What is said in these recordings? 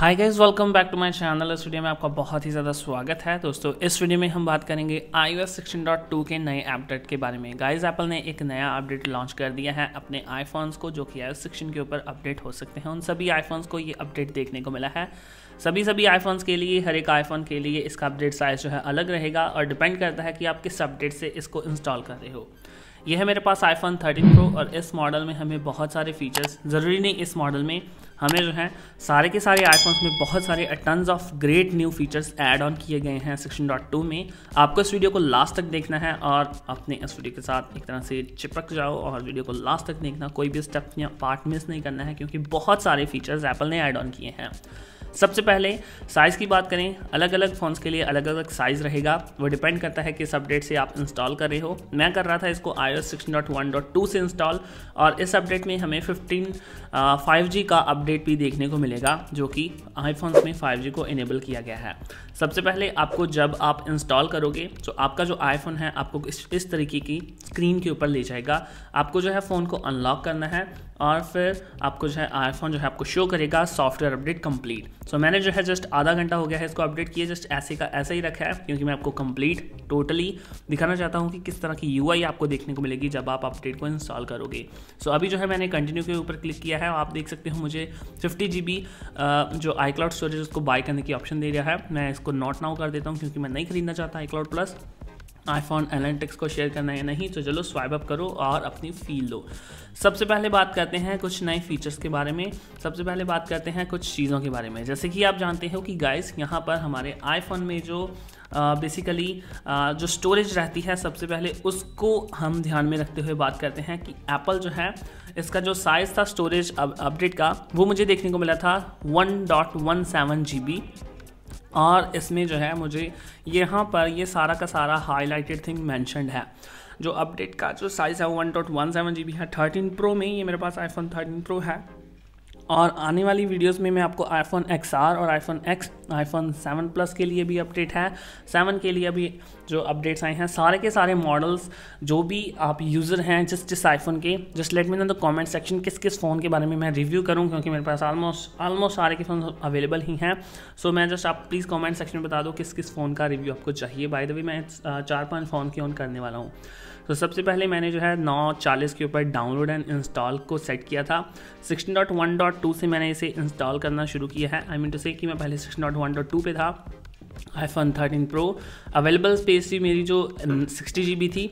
hi guys welcome back to my channel इस video में आपका बहुत ही ज़्यादा स्वागत है दोस्तों इस वीडियो में हम बात करेंगे आई ओ के नए अपडेट के बारे में गाइज एप्पल ने एक नया अपडेट लॉन्च कर दिया है अपने आईफोन्स को जो कि आई के ऊपर अपडेट हो सकते हैं उन सभी आईफोन्स को ये अपडेट देखने को मिला है सभी सभी आईफोन्स के लिए हर एक आईफोन के लिए इसका अपडेट साइज़ जो है अलग रहेगा और डिपेंड करता है कि आप किस अपडेट से इसको इंस्टॉल कर रहे हो यह है मेरे पास आईफोन 13 प्रो और इस मॉडल में हमें बहुत सारे फीचर्स ज़रूरी नहीं इस मॉडल में हमें जो है सारे के सारे आईफोन्स में बहुत सारे ton of great new features add on किए गए हैं सेक्शन डॉट टू में आपको इस वीडियो को लास्ट तक देखना है और अपने इस वीडियो के साथ एक तरह से चिपक जाओ और वीडियो को लास्ट तक देखना कोई भी स्टेप या पार्ट मिस नहीं करना है क्योंकि बहुत सारे फीचर्स एप्पल ने ऐड ऑन किए हैं सबसे पहले साइज़ की बात करें अलग अलग फ़ोन्स के लिए अलग अलग साइज़ रहेगा वो डिपेंड करता है किस अपडेट से आप इंस्टॉल कर रहे हो मैं कर रहा था इसको आई ओ से इंस्टॉल और इस अपडेट में हमें फिफ्टीन फाइव का अपडेट भी देखने को मिलेगा जो कि आईफोन्स में फाइव को इनेबल किया गया है सबसे पहले आपको जब आप इंस्टॉल करोगे तो आपका जो आईफोन है आपको इस, इस तरीके की स्क्रीन के ऊपर ले जाएगा आपको जो है फ़ोन को अनलॉक करना है और फिर आपको जो है आईफोन जो है आपको शो करेगा सॉफ्टवेयर अपडेट कंप्लीट सो मैंने जो है जस्ट आधा घंटा हो गया है इसको अपडेट किए जस्ट ऐसे का ऐसे ही रखा है क्योंकि मैं आपको कंप्लीट टोटली दिखाना चाहता हूँ कि किस तरह की यू आपको देखने को मिलेगी जब आप अपडेट को इंस्टॉल करोगे सो so, अभी जो है मैंने कंटिन्यू के ऊपर क्लिक किया है आप देख सकते हो मुझे फिफ्टी जी जो आई क्लाउड स्टोरेज उसको बाय करने की ऑप्शन दे रहा है मैं इसको नॉट नाउ कर देता हूँ क्योंकि मैं नहीं खरीदना चाहता iCloud plus iPhone analytics को शेयर करना है नहीं तो चलो स्वाइप अप करो और अपनी फील लो सबसे पहले बात करते हैं कुछ नए फीचर्स के बारे में सबसे पहले बात करते हैं कुछ चीज़ों के बारे में जैसे कि आप जानते हो कि गाइस यहाँ पर हमारे आईफोन में जो बेसिकली uh, uh, जो स्टोरेज रहती है सबसे पहले उसको हम ध्यान में रखते हुए बात करते हैं कि एप्पल जो है इसका जो साइज़ था स्टोरेज अपडेट का वो मुझे देखने को मिला था one dot one seven G B और इसमें जो है मुझे यहाँ पर ये सारा का सारा हाईलाइटेड थिंग मैंशनड है जो अपडेट का जो साइज़ है वो one dot one seven G B है थर्टीन प्रो में ये मेरे पास आईफोन थर्टीन प्रो है और आने वाली वीडियोस में मैं आपको आईफोन एक्स आर और iPhone X iPhone seven plus के लिए भी अपडेट है सेवन के लिए भी जो अपडेट्स आए हैं सारे के सारे मॉडल्स जो भी आप यूज़र हैं जिस जिस आईफोन के just let me know the comment section किस किस फ़ोन के बारे में मैं रिव्यू करूं क्योंकि मेरे पास ऑलमोस्ट ऑलमोस्ट सारे के फ़ोन अवेलेबल ही हैं सो so, मैं जस्ट आप प्लीज़ कॉमेंट सेक्शन में बता दो किस किस फ़ोन का रिव्यू आपको चाहिए बाय द वे मैं चार पाँच फ़ोन की ऑन करने वाला हूँ तो सबसे पहले मैंने जो है नौ चालीस के ऊपर डाउनलोड एंड इंस्टॉल को सेट किया था sixteen dot one dot two से मैंने इसे इंस्टॉल करना शुरू किया है आई मीन टू से कि मैं पहले सिक्सटीन डॉट 1.1.2 पे था iPhone thirteen pro available space भी मेरी जो सिक्सटी जी थी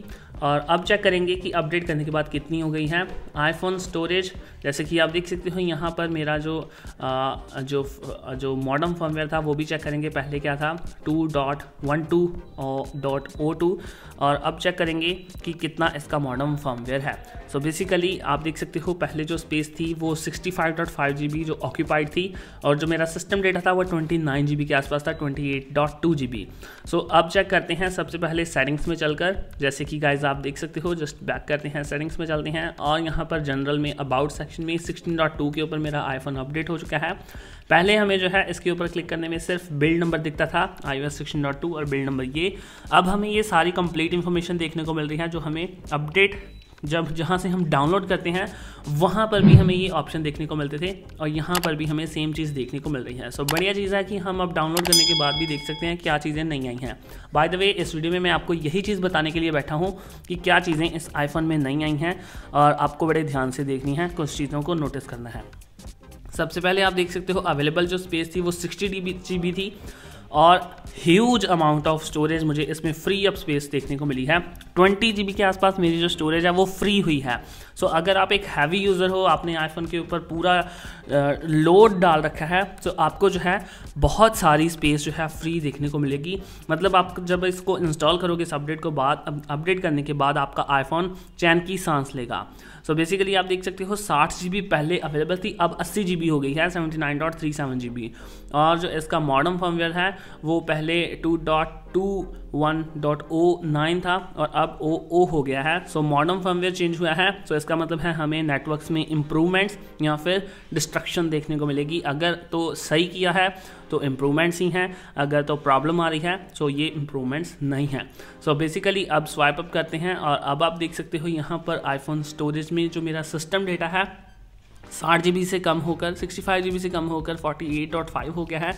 और अब चेक करेंगे कि अपडेट करने के बाद कितनी हो गई है आईफोन स्टोरेज जैसे कि आप देख सकते हो यहाँ पर मेरा जो आ, जो जो मॉडर्न फर्मवेयर था वो भी चेक करेंगे पहले क्या था two dot one two dot O two और अब चेक करेंगे कि कितना इसका मॉडर्न फर्मवेयर है सो so बेसिकली आप देख सकते हो पहले जो स्पेस थी वो sixty five dot five G B जो ऑक्यूपाइड थी और जो मेरा सिस्टम डेटा था वो ट्वेंटी नाइन जी बी के आसपास था twenty eight dot two G B so अब चेक करते हैं सबसे पहले सेटिंग्स में चलकर जैसे कि गाइज आप देख सकते हो जस्ट बैक करते हैं सेटिंग्स में चलते हैं और यहाँ पर जनरल में अबाउट सेक्शन में 16.2 के ऊपर मेरा आईफोन अपडेट हो चुका है पहले हमें जो है इसके ऊपर क्लिक करने में सिर्फ बिल्ड नंबर दिखता था आई एस टू और बिल्ड नंबर ये अब हमें ये सारी कंप्लीट इन्फॉर्मेशन देखने को मिल रही है जो हमें अपडेट जब जहाँ से हम डाउनलोड करते हैं वहाँ पर भी हमें ये ऑप्शन देखने को मिलते थे और यहाँ पर भी हमें सेम चीज़ देखने को मिल रही है सो so, बढ़िया चीज़ है कि हम अब डाउनलोड करने के बाद भी देख सकते हैं क्या चीज़ें नहीं आई हैं बाय द वे इस वीडियो में मैं आपको यही चीज़ बताने के लिए बैठा हूँ कि क्या चीज़ें इस आईफोन में नहीं आई हैं और आपको बड़े ध्यान से देखनी है कुछ चीज़ों को नोटिस करना है सबसे पहले आप देख सकते हो अवेलेबल जो स्पेस थी वो सिक्सटी जी थी और ह्यूज अमाउंट ऑफ स्टोरेज मुझे इसमें फ्री अप स्पेस देखने को मिली है ट्वेंटी जी के आसपास मेरी जो स्टोरेज है वो फ्री हुई है सो so, अगर आप एक हैवी यूज़र हो आपने आईफोन के ऊपर पूरा लोड डाल रखा है तो आपको जो है बहुत सारी स्पेस जो है फ्री देखने को मिलेगी मतलब आप जब इसको इंस्टॉल करोगे इस अपडेट को बाद अपडेट करने के बाद आपका आईफोन चैन की सांस लेगा सो so, बेसिकली आप देख सकते हो साठ जी पहले अवेलेबल थी अब अस्सी जी हो गई है seventy nine dot three seven G और जो इसका मॉडर्न फर्मवेयर है वो पहले two dot two one dot O nine था और अब ओ ओ हो गया है सो मॉडर्न फर्मवेयर चेंज हुआ है सो so इसका मतलब है हमें नेटवर्क्स में इम्प्रूवमेंट्स या फिर डिस्ट्रक्शन देखने को मिलेगी अगर तो सही किया है तो इम्प्रूवमेंट्स ही हैं अगर तो प्रॉब्लम आ रही है सो तो so ये इम्प्रूवमेंट्स नहीं हैं सो बेसिकली अब स्वाइप अप करते हैं और अब आप देख सकते हो यहाँ पर आईफोन स्टोरेज में जो मेरा सिस्टम डेटा है साठ जी से कम होकर सिक्सटी फाइव जी से कम होकर फोर्टी एट डॉट फाइव हो गया है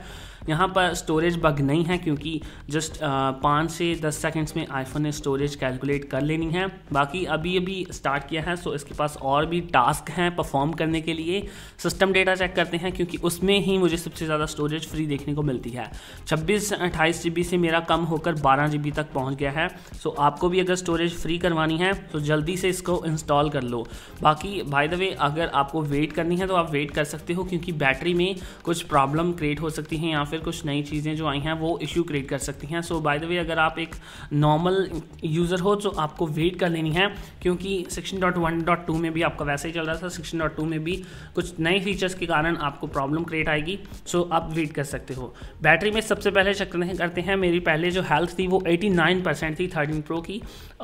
यहाँ पर स्टोरेज बग नहीं है क्योंकि जस्ट uh, पाँच से दस सेकेंड्स में आईफोन ने स्टोरेज कैलकुलेट कर लेनी है बाकी अभी अभी स्टार्ट किया है सो इसके पास और भी टास्क हैं परफॉर्म करने के लिए सिस्टम डेटा चेक करते हैं क्योंकि उसमें ही मुझे सबसे ज़्यादा स्टोरेज फ्री देखने को मिलती है छब्बीस अट्ठाईस जी से मेरा कम होकर बारह जी तक पहुँच गया है सो आपको भी अगर स्टोरेज फ्री करवानी है तो जल्दी से इसको इंस्टॉल कर लो बाकी बाय द वे अगर आपको वेट करनी है तो आप वेट कर सकते हो क्योंकि बैटरी में कुछ प्रॉब्लम क्रिएट हो सकती हैं या फिर कुछ नई चीज़ें जो आई हैं वो इशू क्रिएट कर सकती हैं सो बाय द वे अगर आप एक नॉर्मल यूज़र हो तो आपको वेट कर लेनी है क्योंकि sixteen dot one dot two में भी आपका वैसे ही चल रहा था सिक्सटीन डॉट टू में भी कुछ नए फीचर्स के कारण आपको प्रॉब्लम क्रिएट आएगी सो so आप वेट कर सकते हो बैटरी में सबसे पहले चेक करते हैं मेरी पहले जो हेल्थ थी वो एटी नाइन परसेंट थी थर्टीन प्रो की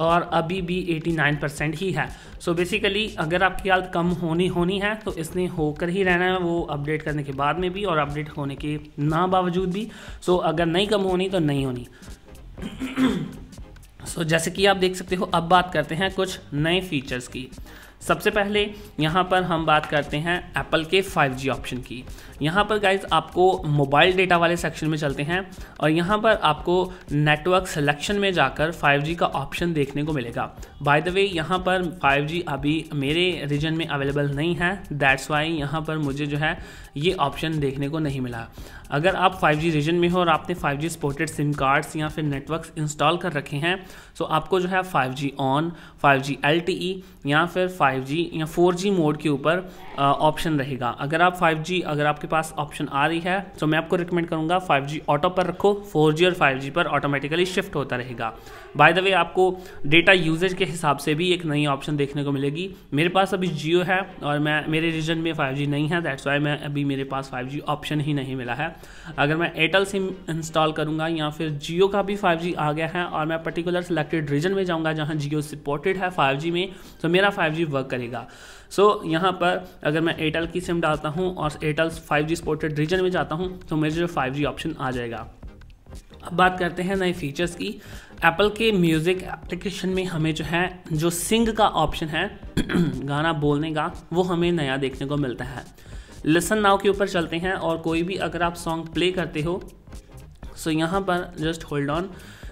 और अभी भी एटी नाइन परसेंट ही है सो so बेसिकली अगर आपकी हेल्थ कम होनी होनी है तो इसने होकर ही रहना है वो अपडेट करने के बाद में भी और अपडेट होने के ना बावजूद भी सो so, अगर नहीं कम होनी तो नहीं होनी सो so, जैसे कि आप देख सकते हो अब बात करते हैं कुछ नए फीचर्स की सबसे पहले यहाँ पर हम बात करते हैं एप्पल के 5G ऑप्शन की यहाँ पर गाइज आपको मोबाइल डेटा वाले सेक्शन में चलते हैं और यहाँ पर आपको नेटवर्क सिलेक्शन में जाकर 5G का ऑप्शन देखने को मिलेगा बाय द वे यहाँ पर 5G अभी मेरे रीजन में अवेलेबल नहीं है दैट्स वाई यहाँ पर मुझे जो है ये ऑप्शन देखने को नहीं मिला अगर आप 5G रीजन में हो और आपने 5G स्पोर्टेड सिम कार्ड्स या फिर नेटवर्क्स इंस्टॉल कर रखे हैं तो आपको जो है 5G ऑन 5G LTE या फिर 5G या 4G मोड के ऊपर ऑप्शन रहेगा अगर आप 5G अगर आपके पास ऑप्शन आ रही है तो मैं आपको रिकमेंड करूँगा 5G ऑटो पर रखो 4G और 5G पर ऑटोमेटिकली शिफ्ट होता रहेगा बाय द वे आपको डेटा यूजेज के हिसाब से भी एक नई ऑप्शन देखने को मिलेगी मेरे पास अभी जियो है और मैं मेरे रीजन में फाइव नहीं है दैट्स वाई मैं अभी मेरे पास 5G ऑप्शन ही नहीं मिला है अगर मैं एयरटेल सिम इंस्टॉल करूंगा या फिर जियो का भी 5G आ गया है और मैं पर्टिकुलर सिलेक्टेड रीजन में जाऊंगा जहां जियो सपोर्टेड है 5G में तो मेरा 5G वर्क करेगा सो so, यहाँ पर अगर मैं एयरटेल की सिम डालता हूँ और एयरटेल जी सपोर्टेड रीजन में जाता हूँ तो मेरे जो फाइव ऑप्शन आ जाएगा अब बात करते हैं नए फीचर्स की एप्पल के म्यूज़िक एप्लीकेशन में हमें जो है जो सिंग का ऑप्शन है गाना बोलने का वो हमें नया देखने को मिलता है लिसन नाव के ऊपर चलते हैं और कोई भी अगर आप सॉन्ग प्ले करते हो सो यहाँ पर जस्ट होल्ड ऑन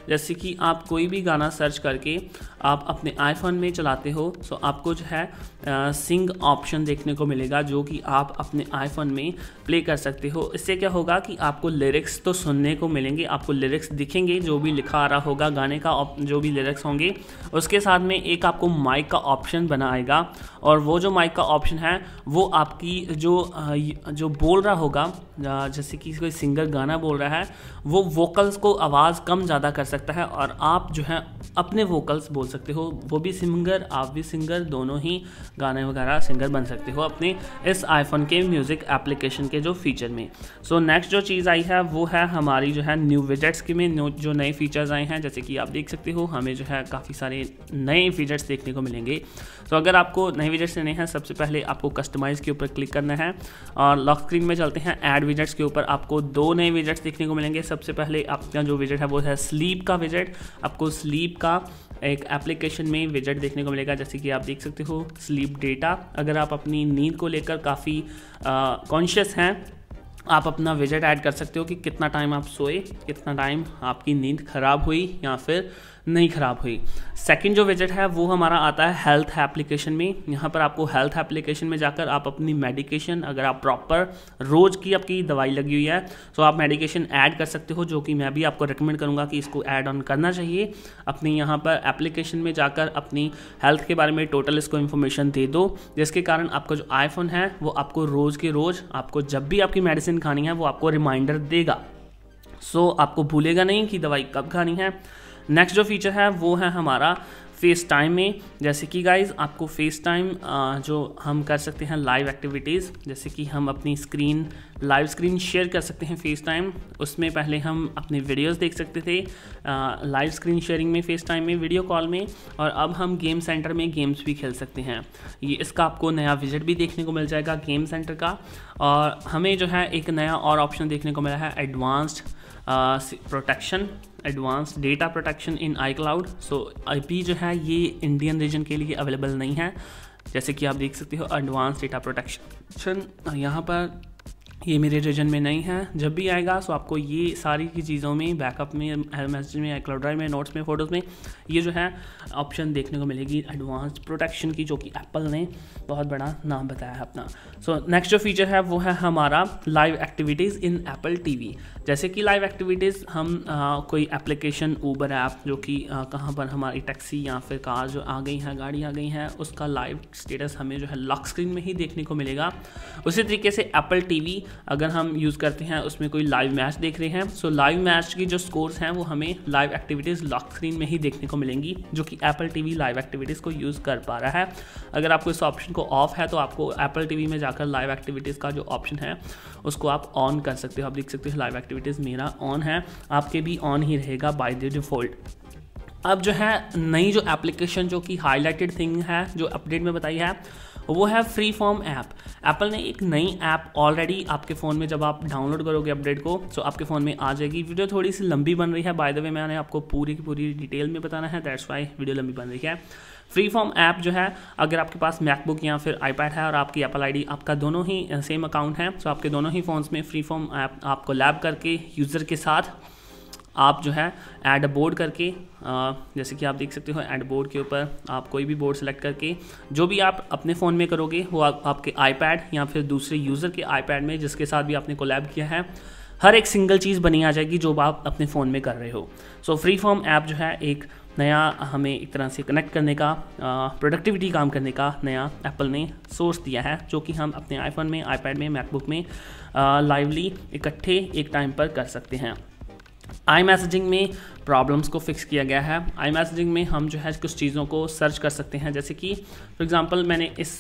जैसे कि आप कोई भी गाना सर्च करके आप अपने आईफोन में चलाते हो सो आपको जो है सिंग ऑप्शन देखने को मिलेगा जो कि आप अपने आईफोन में प्ले कर सकते हो इससे क्या होगा कि आपको लिरिक्स तो सुनने को मिलेंगे आपको लिरिक्स दिखेंगे जो भी लिखा आ रहा होगा गाने का जो भी लिरिक्स होंगे उसके साथ में एक आपको माइक का ऑप्शन बना आएगा और वो जो माइक का ऑप्शन है वो आपकी जो जो बोल रहा होगा जैसे कि कोई सिंगर गाना बोल रहा है वो वोकल्स को आवाज़ कम ज़्यादा कर सकता है और आप जो है अपने वोकल्स बोल सकते हो वो भी सिंगर आप भी सिंगर दोनों ही गाने वगैरह सिंगर बन सकते हो अपने इस आईफोन के म्यूज़िक एप्लीकेशन के जो फीचर में सो so, नेक्स्ट जो चीज़ आई है वो है हमारी जो है न्यू विजेट्स के में जो नए फीचर्स आए हैं जैसे कि आप देख सकते हो हमें जो है काफ़ी सारे नए फीचर्स देखने को मिलेंगे सो so, अगर आपको नए विजेट्स लेने हैं सबसे पहले आपको कस्टमाइज़ के ऊपर क्लिक करना है और लॉक स्क्रीन में चलते हैं एड विजेट्स के ऊपर आपको दो नए विजेट्स देखने को मिलेंगे सबसे पहले आपका जो विजेट है वो है स्लीप का विजेट आपको स्लीप का एक एप्लीकेशन में विजट देखने को मिलेगा जैसे कि आप देख सकते हो स्लीप डेटा अगर आप अपनी नींद को लेकर काफ़ी कॉन्शियस हैं आप अपना विजट ऐड कर सकते हो कि कितना टाइम आप सोए कितना टाइम आपकी नींद ख़राब हुई या फिर नहीं ख़राब हुई सेकंड जो विजिट है वो हमारा आता है हेल्थ एप्लीकेशन में यहाँ पर आपको हेल्थ एप्लीकेशन में जाकर आप अपनी मेडिकेशन अगर आप प्रॉपर रोज़ की आपकी दवाई लगी हुई है तो आप मेडिकेशन ऐड कर सकते हो जो कि मैं भी आपको रिकमेंड करूँगा कि इसको ऐड ऑन करना चाहिए अपने यहाँ पर एप्लीकेशन में जाकर अपनी हेल्थ के बारे में टोटल इसको इन्फॉर्मेशन दे दो जिसके कारण आपका जो आईफोन है वो आपको रोज़ के रोज़ आपको जब भी आपकी मेडिसिन खानी है वो आपको रिमाइंडर देगा सो so, आपको भूलेगा नहीं कि दवाई कब खानी है नेक्स्ट जो फीचर है वो है हमारा फेस टाइम में जैसे कि गाइज आपको फेस टाइम जो हम कर सकते हैं लाइव एक्टिविटीज़ जैसे कि हम अपनी स्क्रीन लाइव स्क्रीन शेयर कर सकते हैं फेस टाइम उसमें पहले हम अपने वीडियोस देख सकते थे लाइव स्क्रीन शेयरिंग में फेस टाइम में वीडियो कॉल में और अब हम गेम सेंटर में गेम्स भी खेल सकते हैं ये इसका आपको नया विजिट भी देखने को मिल जाएगा गेम सेंटर का और हमें जो है एक नया और ऑप्शन देखने को मिला है advanced protection advance data protection in iCloud so I जो है ये इंडियन रीजन के लिए अवेलेबल नहीं है जैसे कि आप देख सकते हो एडवांस डेटा प्रोटेक्शन यहाँ पर ये मेरे रिजन में नहीं है जब भी आएगा सो आपको ये सारी की चीज़ों में बैकअप में मैसेज में क्लाउड ड्राइव में नोट्स में फोटोज़ में ये जो है ऑप्शन देखने को मिलेगी एडवांस प्रोटेक्शन की जो कि एप्पल ने बहुत बड़ा नाम बताया है अपना सो नेक्स्ट जो फीचर है वो है हमारा live activities in Apple T जैसे कि लाइव एक्टिविटीज़ हम आ, कोई एप्लीकेशन ऊबर ऐप जो कि कहाँ पर हमारी टैक्सी या फिर कार जो आ गई हैं गाड़ी आ गई हैं उसका लाइव स्टेटस हमें जो है लॉक स्क्रीन में ही देखने को मिलेगा उसी तरीके से एप्पल टी अगर हम यूज़ करते हैं उसमें कोई लाइव मैच देख रहे हैं सो लाइव मैच की जो स्कोर्स हैं वो हमें लाइव एक्टिविटीज़ लॉक स्क्रीन में ही देखने को मिलेंगी जो कि एप्पल टीवी लाइव एक्टिविटीज़ को यूज़ कर पा रहा है अगर आपको इस ऑप्शन को ऑफ है तो आपको एप्पल टीवी में जाकर लाइव एक्टिविटीज़ का जो ऑप्शन है उसको आप ऑन कर सकते हो आप देख सकते हो लाइव एक्टिविटीज़ मेरा ऑन है आपके भी ऑन ही रहेगा बाई द डिफ़ॉल्ट अब जो है नई जो एप्लीकेशन जो कि हाईलाइटेड थिंग है जो अपडेट में बताई है वो है फ्री फॉर्म ऐप एप्पल ने एक नई ऐप ऑलरेडी आपके फ़ोन में जब आप डाउनलोड करोगे अपडेट को तो आपके फ़ोन में आ जाएगी वीडियो थोड़ी सी लंबी बन रही है बाय द वे मैंने आपको पूरी की पूरी डिटेल में बताना है दैट्स वाई वीडियो लंबी बन रही है फ्री फॉर्म ऐप जो है अगर आपके पास मैकबुक या फिर आईपैड है और आपकी एप्पल आईडी आपका दोनों ही सेम अकाउंट है तो आपके दोनों ही फ़ोन्स में फ्री फॉर्म ऐप आपको लैब करके यूज़र के साथ आप जो है ऐड बोर्ड करके आ, जैसे कि आप देख सकते हो ऐड बोर्ड के ऊपर आप कोई भी बोर्ड सेलेक्ट करके जो भी आप अपने फ़ोन में करोगे वो आप, आपके आईपैड या फिर दूसरे यूज़र के आईपैड में जिसके साथ भी आपने कोलैब किया है हर एक सिंगल चीज़ बनी आ जाएगी जो आप अपने फ़ोन में कर रहे हो सो फ्री फॉर्म ऐप जो है एक नया हमें एक तरह से कनेक्ट करने का प्रोडक्टिविटी काम करने का नया एप्पल ने सोर्स दिया है जो कि हम अपने आईफोन में आईपैड में मैकबुक में लाइवली इकट्ठे एक टाइम पर कर सकते हैं I'm messaging me प्रॉब्लम्स को फिक्स किया गया है आई मैसेजिंग में हम जो है कुछ चीज़ों को सर्च कर सकते हैं जैसे कि फॉर एग्ज़ाम्पल मैंने इस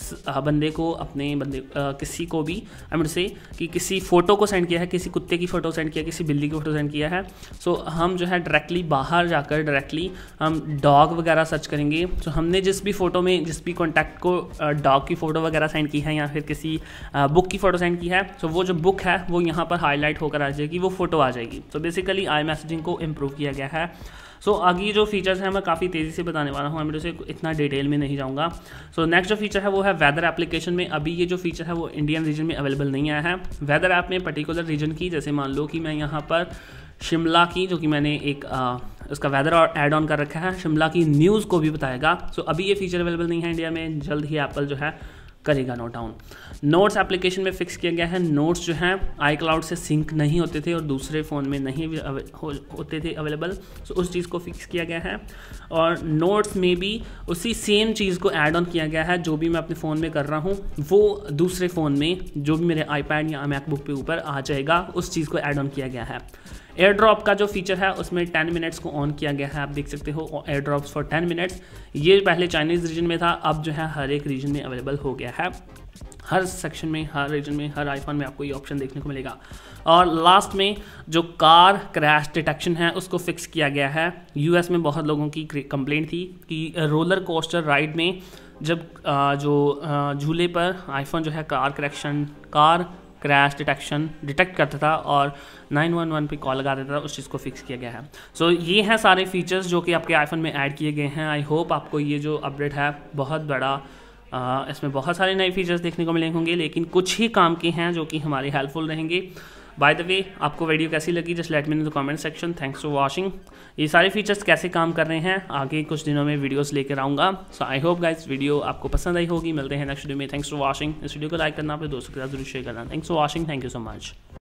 बंदे को अपने बंदे आ, किसी को भी आई मीन से कि किसी फ़ोटो को सेंड किया है किसी कुत्ते की फ़ोटो सेंड किया किसी बिल्ली की फ़ोटो सेंड किया है सो so, हम जो है डायरेक्टली बाहर जाकर डायरेक्टली हम डॉग वगैरह सर्च करेंगे सो so, हमने जिस भी फ़ोटो में जिस भी कॉन्टैक्ट को डॉग की फ़ोटो वगैरह सेंड की है या फिर किसी बुक की फ़ोटो सेंड की है सो so, वो जो बुक है वो यहाँ पर हाईलाइट होकर आ जाएगी वो फ़ोटो आ जाएगी सो बेसिकली आई मैसेजिंग को इम्प्रूव किया गया है है सो so, आगे जो फीचर्स हैं मैं काफ़ी तेज़ी से बताने वाला हूँ मैं उसे इतना डिटेल में नहीं जाऊँगा सो so, नेक्स्ट जो फीचर है वो है वेदर एप्लीकेशन में अभी ये जो फीचर है वो इंडियन रीजन में अवेलेबल नहीं आया है वेदर ऐप में पर्टिकुलर रीजन की जैसे मान लो कि मैं यहाँ पर शिमला की जो कि मैंने एक आ, उसका वेदर और एड ऑन कर रखा है शिमला की न्यूज़ को भी बताएगा सो so, अभी ये फीचर अवेलेबल नहीं है इंडिया में जल्द ही एप्पल जो है करेगा नोट डाउन नोट्स एप्लीकेशन में फिक्स किया गया है नोट्स जो हैं आई क्लाउड से सिंक नहीं होते थे और दूसरे फ़ोन में नहीं होते थे अवेलेबल सो उस चीज़ को फिक्स किया गया है और नोट्स में भी उसी सेम चीज़ को ऐड ऑन किया गया है जो भी मैं अपने फ़ोन में कर रहा हूँ वो दूसरे फ़ोन में जो भी मेरे आईपैड या मैकबुक के ऊपर आ जाएगा उस चीज़ को ऐड ऑन किया गया है एयर ड्रॉप का जो फीचर है उसमें टेन मिनट्स को ऑन किया गया है आप देख सकते हो AirDrop for ten minutes ये पहले चाइनीज़ रीजन में था अब जो है हर एक रीजन में अवेलेबल हो गया है हर सेक्शन में हर रीजन में हर आईफोन में आपको ये ऑप्शन देखने को मिलेगा और लास्ट में जो कार क्रैश डिटेक्शन है उसको फिक्स किया गया है यूएस में बहुत लोगों की कंप्लेंट थी कि रोलर कोस्टर राइड में जब जो झूले पर आईफोन जो है कार क्रैक्शन कार क्रैश डिटेक्शन डिटेक्ट करता था और 911 पे कॉल लगा देता था उस चीज़ को फिक्स किया गया है सो so, ये हैं सारे फीचर्स जो कि आपके आईफोन में ऐड किए गए हैं आई होप आपको ये जो अपडेट है बहुत बड़ा आ, इसमें बहुत सारे नए फीचर्स देखने को मिले होंगे लेकिन कुछ ही काम के हैं जो कि हमारे हेल्पफुल रहेंगे बाय द वे आपको वीडियो कैसी लगी just let me in the comment section thanks for watching ये सारे फीचर्स कैसे काम कर रहे हैं आगे कुछ दिनों में वीडियोस लेकर आऊँगा so I hope guys video आपको पसंद आई होगी मिलते हैं नेक्स्ट वीडियो में थैंक्स फॉर वॉचिंग इस वीडियो को लाइक करना अपने दोस्तों के साथ जरूर शेयर करना thanks for watching thank you so much